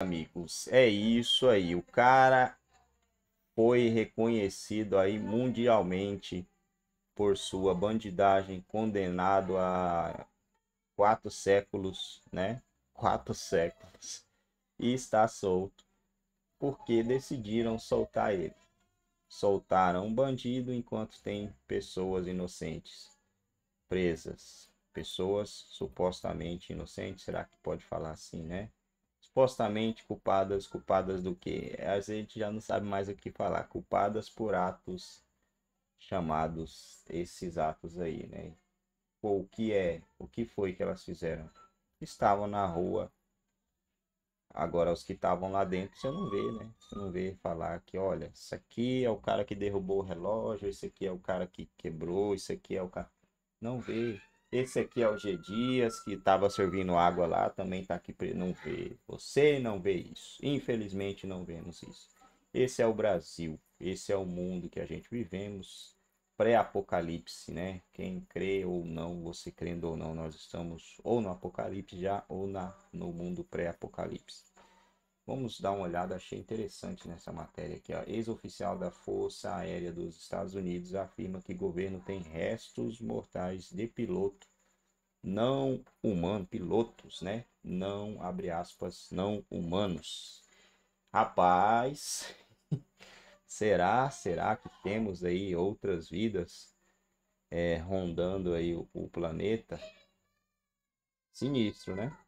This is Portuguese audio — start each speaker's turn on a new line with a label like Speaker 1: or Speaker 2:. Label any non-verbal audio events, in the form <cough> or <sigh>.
Speaker 1: amigos. É isso aí. O cara foi reconhecido aí mundialmente por sua bandidagem, condenado a quatro séculos, né? Quatro séculos. E está solto. Porque decidiram soltar ele. Soltaram um bandido enquanto tem pessoas inocentes presas. Pessoas supostamente inocentes. Será que pode falar assim, né? supostamente culpadas, culpadas do que? A gente já não sabe mais o que falar, culpadas por atos chamados esses atos aí, né? o que é? O que foi que elas fizeram? Estavam na rua. Agora os que estavam lá dentro você não vê, né? Você não vê falar que, olha, isso aqui é o cara que derrubou o relógio, isso aqui é o cara que quebrou, isso aqui é o cara. Não vê. Esse aqui é o G Dias, que estava servindo água lá, também está aqui para não ver você, não vê isso. Infelizmente não vemos isso. Esse é o Brasil, esse é o mundo que a gente vivemos, pré-apocalipse, né? Quem crê ou não, você crendo ou não, nós estamos ou no apocalipse já ou na no mundo pré-apocalipse. Vamos dar uma olhada, achei interessante nessa matéria aqui. Ex-oficial da Força Aérea dos Estados Unidos afirma que governo tem restos mortais de piloto não humano, pilotos, né? Não, abre aspas, não humanos. Rapaz, <laughs> será, será que temos aí outras vidas é, rondando aí o, o planeta? Sinistro, né?